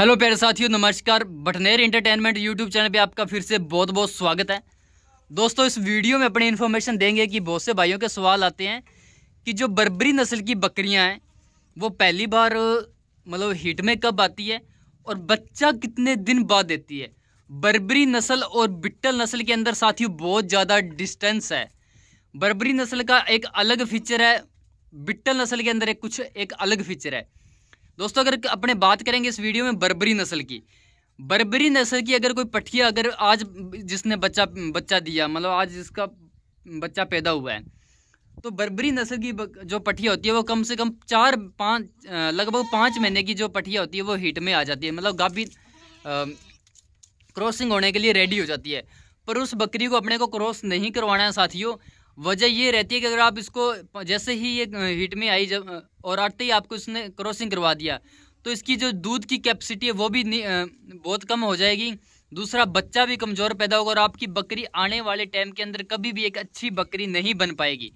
hello प्यारे साथियों नमस्कार बटनेर इंटरटेनमेंट यूट्यूब चैनल पे आपका फिर से बहुत बहुत स्वागत है दोस्तों इस वीडियो में अपनी इन्फॉर्मेशन देंगे कि बहुत से भाइयों के सवाल आते हैं कि जो बर्बरी नस्ल की बकरियां हैं वो पहली बार मतलब हीट में कब आती है और बच्चा कितने दिन बाद देती है बर्बरी नस्ल और बिट्टल नस्ल के अंदर साथियों बहुत ज़्यादा डिस्टेंस है बर्बरी नस्ल का एक अलग फीचर है बिट्टल नस्ल के अंदर एक कुछ एक अलग फीचर है दोस्तों अगर अपने बात करेंगे इस वीडियो में बर्बरी नस्ल की बर्बरी नस्ल की अगर कोई पठिया अगर आज जिसने बच्चा बच्चा दिया मतलब आज जिसका बच्चा पैदा हुआ है तो बर्बरी नस्ल की जो पठिया होती है वो कम से कम चार पाँच लगभग पाँच महीने की जो पठिया होती है वो हीट में आ जाती है मतलब गाभी क्रॉसिंग होने के लिए रेडी हो जाती है पर उस बकरी को अपने को क्रॉस नहीं करवाना है साथियों वजह ये रहती है कि अगर आप इसको जैसे ही ये हीट में आई जब और आते ही आपको इसने क्रॉसिंग करवा दिया तो इसकी जो दूध की कैपेसिटी है वो भी बहुत कम हो जाएगी दूसरा बच्चा भी कमज़ोर पैदा होगा और आपकी बकरी आने वाले टाइम के अंदर कभी भी एक अच्छी बकरी नहीं बन पाएगी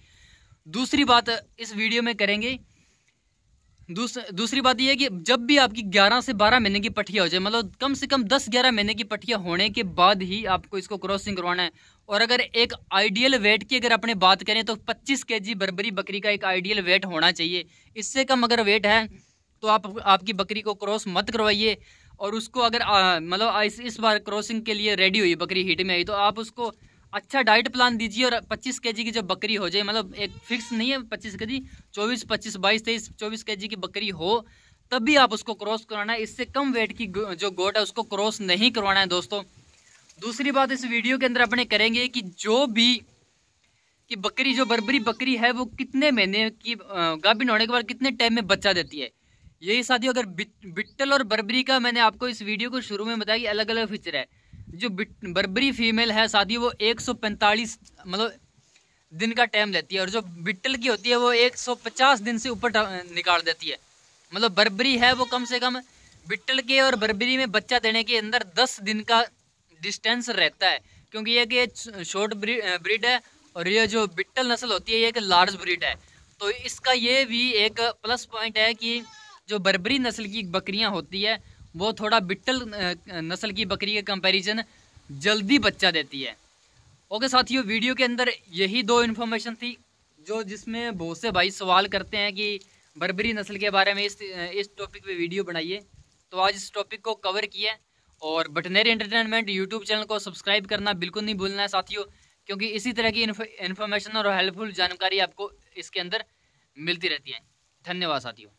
दूसरी बात इस वीडियो में करेंगे दूसरी बात यह है कि जब भी आपकी 11 से 12 महीने की पठिया हो जाए मतलब कम से कम 10-11 महीने की पठिया होने के बाद ही आपको इसको क्रॉसिंग करवाना है और अगर एक आइडियल वेट की अगर अपने बात करें तो 25 के जी बरबरी बकरी का एक आइडियल वेट होना चाहिए इससे कम अगर वेट है तो आप आपकी बकरी को क्रॉस मत करवाइए और उसको अगर मतलब इस, इस बार क्रॉसिंग के लिए रेडी हुई बकरी हीट में आई तो आप उसको अच्छा डाइट प्लान दीजिए और 25 के की जो बकरी हो जाए मतलब एक फिक्स नहीं है 25 के जी चौबीस पच्चीस बाईस तेईस चौबीस के की बकरी हो तब भी आप उसको क्रॉस करवाना है इससे कम वेट की जो गोट है उसको क्रॉस नहीं करवाना है दोस्तों दूसरी बात इस वीडियो के अंदर अपने करेंगे कि जो भी कि बकरी जो बर्बरी बकरी है वो कितने महीने की गाभिन होने के बाद कितने टाइम में बच्चा देती है यही साथियों अगर बिट्टल और बर्बरी का मैंने आपको इस वीडियो को शुरू में बताया कि अलग अलग फीचर है जो बर्बरी फीमेल है शादी वो 145 मतलब दिन का टाइम लेती है और जो बिट्टल की होती है वो 150 दिन से ऊपर निकाल देती है मतलब बर्बरी है वो कम से कम बिट्टल के और बर्बरी में बच्चा देने के अंदर 10 दिन का डिस्टेंस रहता है क्योंकि ये कि शॉर्ट ब्रीड है और ये जो बिट्टल नस्ल होती है ये एक लार्ज ब्रीड है तो इसका ये भी एक प्लस पॉइंट है कि जो बर्बरी नस्ल की बकरियाँ होती है वो थोड़ा बिट्टल नस्ल की बकरी के कंपैरिजन जल्दी बच्चा देती है ओके साथियों वीडियो के अंदर यही दो इन्फॉर्मेशन थी जो जिसमें बहुत से भाई सवाल करते हैं कि बर्बरी नस्ल के बारे में इस इस टॉपिक पे वीडियो बनाइए तो आज इस टॉपिक को कवर किया है और बटनेरी एंटरटेनमेंट यूट्यूब चैनल को सब्सक्राइब करना बिल्कुल नहीं भूलना है साथियों क्योंकि इसी तरह की इन्फॉर्मेशन और हेल्पफुल जानकारी आपको इसके अंदर मिलती रहती है धन्यवाद साथियों